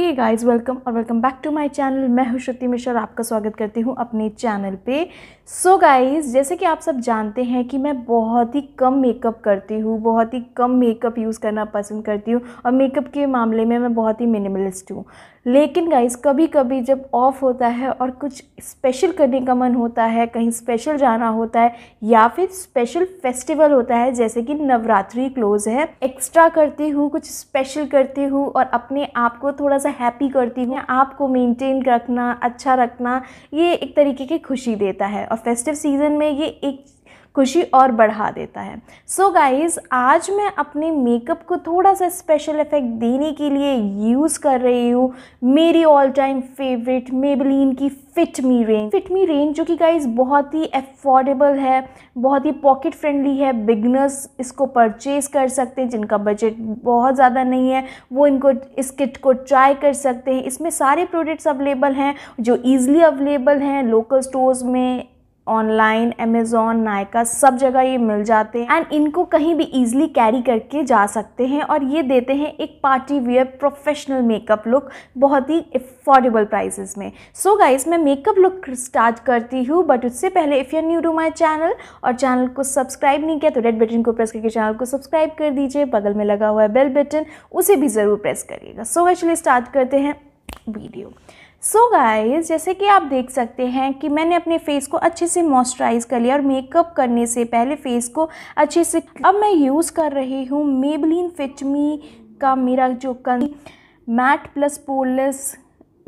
ही guys welcome और welcome back to my channel मैं हूँ श्रुति मिश्र और आपका स्वागत करती हूँ अपने चैनल पे सो so गाइज जैसे कि आप सब जानते हैं कि मैं बहुत ही कम मेकअप करती हूँ बहुत ही कम मेकअप यूज़ करना पसंद करती हूँ और मेकअप के मामले में मैं बहुत ही मिनिमलिस्ट हूँ लेकिन गाइज़ कभी कभी जब ऑफ होता है और कुछ स्पेशल करने का मन होता है कहीं स्पेशल जाना होता है या फिर स्पेशल फेस्टिवल होता है जैसे कि नवरात्रि क्लोज है एक्स्ट्रा करती हूँ कुछ स्पेशल करती हूँ और अपने आप को थोड़ा सा हैप्पी करती हूँ आपको मेंटेन रखना अच्छा रखना ये एक तरीके की खुशी देता है और फेस्टिव सीज़न में ये एक खुशी और बढ़ा देता है सो so गाइज़ आज मैं अपने मेकअप को थोड़ा सा स्पेशल इफ़ेक्ट देने के लिए यूज़ कर रही हूँ मेरी ऑल टाइम फेवरेट मेबलिन की fit me range fit me range जो कि गाइज़ बहुत ही अफोर्डेबल है बहुत ही पॉकेट फ्रेंडली है बिगनर्स इसको परचेज़ कर सकते हैं जिनका बजट बहुत ज़्यादा नहीं है वो इनको इस किट को ट्राई कर सकते हैं इसमें सारे प्रोडक्ट्स अवेलेबल हैं जो ईज़िली अवेलेबल हैं लोकल स्टोर्स में ऑनलाइन अमेज़ोन नायका सब जगह ये मिल जाते हैं एंड इनको कहीं भी ईजिली कैरी करके जा सकते हैं और ये देते हैं एक party wear professional makeup look बहुत ही अफोर्डेबल प्राइसेस में सो so गाइस मैं मेकअप लुक स्टार्ट करती हूँ बट उससे पहले if you new to my channel और चैनल को सब्सक्राइब नहीं किया तो रेड बटन को प्रेस करके चैनल को सब्सक्राइब कर दीजिए बगल में लगा हुआ है बेल बटन उसे भी ज़रूर प्रेस करिएगा सो so, एक्चुअली स्टार्ट करते हैं वीडियो सो so गाइस जैसे कि आप देख सकते हैं कि मैंने अपने फेस को अच्छे से मॉइस्चराइज कर लिया और मेकअप करने से पहले फेस को अच्छे से अब मैं यूज़ कर रही हूँ मेबलिन फिटमी का मेरा जो कन matte plus poreless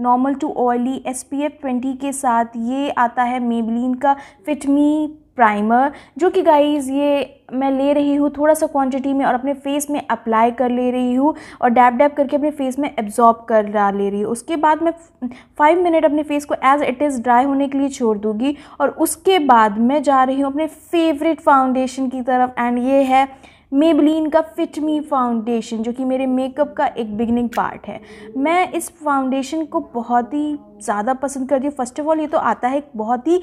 normal to oily S P F twenty के साथ ये आता है मेबलिन का फिटमी प्राइमर जो कि गाइज़ ये मैं ले रही हूँ थोड़ा सा क्वांटिटी में और अपने फेस में अप्लाई कर ले रही हूँ और डैप डैप करके अपने फेस में एब्जॉर्ब कर ला ले रही हूँ उसके बाद मैं फाइव मिनट अपने फेस को एज इट इज़ ड्राई होने के लिए छोड़ दूँगी और उसके बाद मैं जा रही हूँ अपने फेवरेट फाउंडेशन की तरफ एंड ये है मेबलिन का फिट मी फाउंडेशन जो कि मेरे मेकअप का एक बिगनिंग पार्ट है मैं इस फाउंडेशन को बहुत ही ज़्यादा पसंद करती हूँ फर्स्ट ऑफ ऑल ये तो आता है एक बहुत ही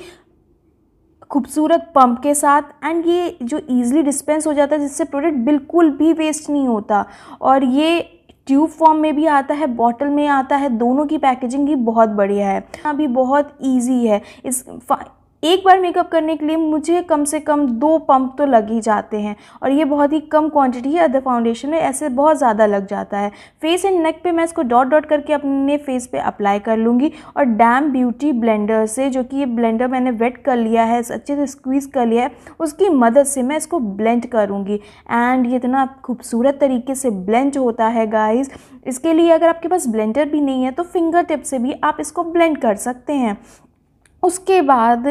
खूबसूरत पंप के साथ एंड ये जो ईज़िली डिस्पेंस हो जाता है जिससे प्रोडक्ट बिल्कुल भी वेस्ट नहीं होता और ये ट्यूब फॉर्म में भी आता है बॉटल में आता है दोनों की पैकेजिंग भी बहुत बढ़िया है अभी बहुत ईजी है इस एक बार मेकअप करने के लिए मुझे कम से कम दो पंप तो लग ही जाते हैं और ये बहुत ही कम क्वांटिटी है अदर फाउंडेशन में ऐसे बहुत ज़्यादा लग जाता है फेस एंड नेक पे मैं इसको डॉट डॉट करके अपने फेस पे अप्लाई कर लूँगी और डैम ब्यूटी ब्लेंडर से जो कि ये ब्लेंडर मैंने वेट कर लिया है अच्छे से स्क्वीज़ कर लिया है उसकी मदद से मैं इसको ब्लेंड करूँगी एंड ये इतना खूबसूरत तरीके से ब्लेंड होता है गाइज इसके लिए अगर आपके पास ब्लेंडर भी नहीं है तो फिंगर टिप से भी आप इसको ब्लेंड कर सकते हैं उसके बाद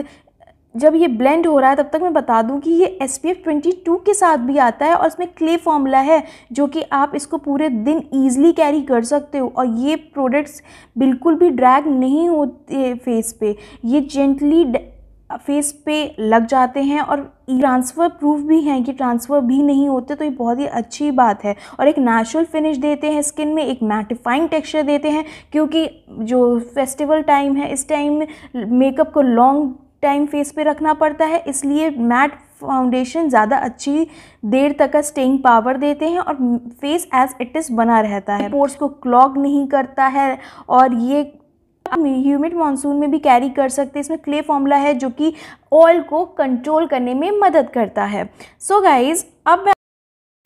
जब ये ब्लेंड हो रहा है तब तक मैं बता दूं कि ये S P F twenty two के साथ भी आता है और इसमें क्ले फॉर्मूला है जो कि आप इसको पूरे दिन ईजिली कैरी कर सकते हो और ये प्रोडक्ट्स बिल्कुल भी ड्रैग नहीं होते फेस पे ये जेंटली फेस पे लग जाते हैं और ट्रांसफ़र प्रूफ भी हैं कि ट्रांसफ़र भी नहीं होते तो ये बहुत ही अच्छी बात है और एक नेचुरल फिनिश देते हैं स्किन में एक मैटिफाइंग टेक्सचर देते हैं क्योंकि जो फेस्टिवल टाइम है इस टाइम में मेकअप को लॉन्ग टाइम फेस पे रखना पड़ता है इसलिए मैट फाउंडेशन ज़्यादा अच्छी देर तक का स्टेइंग पावर देते हैं और फेस एज इट इज़ बना रहता है पोर्स को क्लॉग नहीं करता है और ये ह्यूमिड मानसून में भी कैरी कर सकते हैं इसमें क्ले फॉर्मूला है जो कि ऑयल को कंट्रोल करने में मदद करता है सो so गाइज अब मैं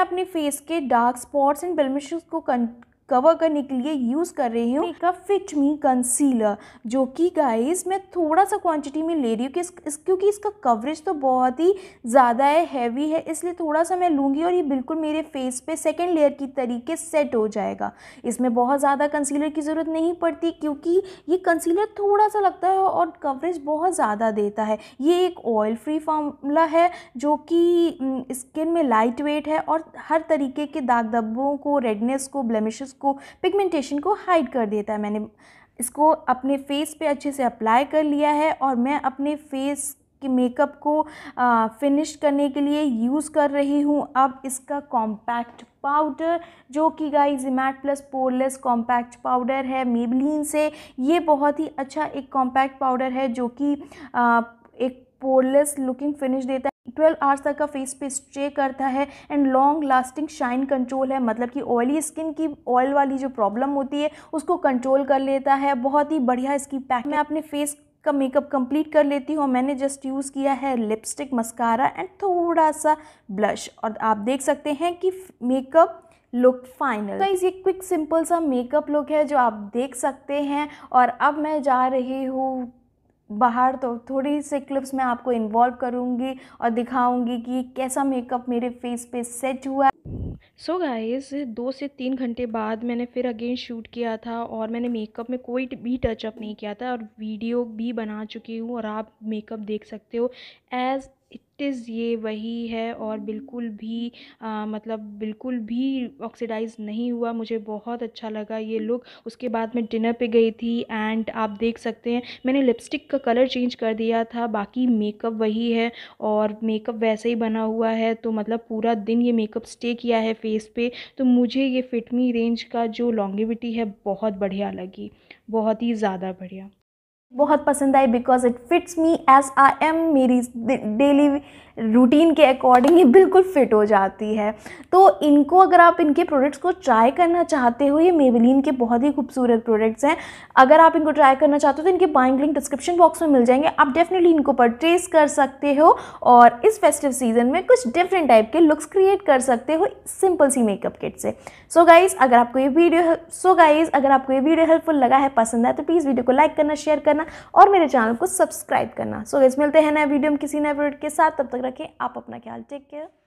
अपने फेस के डार्क स्पॉट्स एंड ब्लमिशेस को कवर करने के लिए यूज़ कर रही हूँ मेकअप फिट मी कंसीलर जो कि गाइस मैं थोड़ा सा क्वांटिटी में ले रही हूँ कि इस, क्योंकि इसका कवरेज तो बहुत ही ज़्यादा है हैवी है इसलिए थोड़ा सा मैं लूँगी और ये बिल्कुल मेरे फेस पे सेकेंड लेयर की तरीके सेट हो जाएगा इसमें बहुत ज़्यादा कंसीलर की ज़रूरत नहीं पड़ती क्योंकि ये कंसीलर थोड़ा सा लगता है और कवरेज बहुत ज़्यादा देता है ये एक ऑयल फ्री फॉर्मूला है जो कि स्किन हम्म, में लाइट वेट है और हर तरीके के दाग धब्बों को रेडनेस को ब्लेमिशेस को पिगमेंटेशन को हाइड कर देता है मैंने इसको अपने फेस पे अच्छे से अप्लाई कर लिया है और मैं अपने फेस के मेकअप को फिनिश करने के लिए यूज़ कर रही हूँ अब इसका कॉम्पैक्ट पाउडर जो कि guys matte plus poreless compact powder है मेबलिन से ये बहुत ही अच्छा एक कॉम्पैक्ट पाउडर है जो कि एक पोरलेस लुकिंग फिनिश देता है ट्वेल्व आवर्स तक का फेस पे स्टे करता है and long lasting shine control है मतलब कि ऑयली स्किन की ऑयल वाली जो प्रॉब्लम होती है उसको कंट्रोल कर लेता है बहुत ही बढ़िया इसकी पैक मैं अपने फेस का मेकअप कंप्लीट कर लेती हूँ मैंने जस्ट यूज़ किया है लिपस्टिक मस्कारा एंड थोड़ा सा ब्लश और आप देख सकते हैं कि मेकअप लुक फाइनल गाइज ये क्विक सिंपल सा मेकअप लुक है जो आप देख सकते हैं और अब मैं जा रही हूँ बाहर तो थोड़ी से क्लिप्स मैं आपको इन्वॉल्व करूँगी और दिखाऊँगी कि कैसा मेकअप मेरे फेस पे सेट हुआ सो so गाइस दो से तीन घंटे बाद मैंने फिर अगेन शूट किया था और मैंने मेकअप में कोई भी टचअप नहीं किया था और वीडियो भी बना चुकी हूँ और आप मेकअप देख सकते हो एज़ प्रैक्टिस ये वही है और बिल्कुल भी मतलब बिल्कुल भी ऑक्सीडाइज़ नहीं हुआ मुझे बहुत अच्छा लगा ये लुक उसके बाद मैं डिनर पे गई थी एंड आप देख सकते हैं मैंने लिपस्टिक का कलर चेंज कर दिया था बाकी मेकअप वही है और मेकअप वैसे ही बना हुआ है तो मतलब पूरा दिन ये मेकअप स्टे किया है फेस पे तो मुझे ये फिटमी रेंज का जो लॉन्गिविटी है बहुत बढ़िया लगी बहुत ही ज़्यादा बढ़िया बहुत पसंद आई because it fits me as I am मेरी डेली रूटीन के अकॉर्डिंग ये बिल्कुल फिट हो जाती है तो इनको अगर आप इनके प्रोडक्ट्स को ट्राई करना चाहते हो ये मेबलिन के बहुत ही खूबसूरत प्रोडक्ट्स हैं अगर आप इनको ट्राई करना चाहते हो तो इनके बाइंग लिंक डिस्क्रिप्शन बॉक्स में मिल जाएंगे आप डेफिनेटली इनको परचेज कर सकते हो और इस फेस्टिव सीजन में कुछ डिफरेंट टाइप के लुक्स क्रिएट कर सकते हो सिंपल सी मेकअप किट से सो गाइज़ अगर आपको ये वीडियो सो गाइज़ अगर आपको ये वीडियो हेल्पफुल लगा है पसंद है तो प्लीज़ वीडियो को लाइक करना शेयर करना और मेरे चैनल को सब्सक्राइब करना सो गाइज़ मिलते हैं नए वीडियो में किसी नए प्रोडक्ट के साथ तब तक रखें आप अपना ख्याल टेक केयर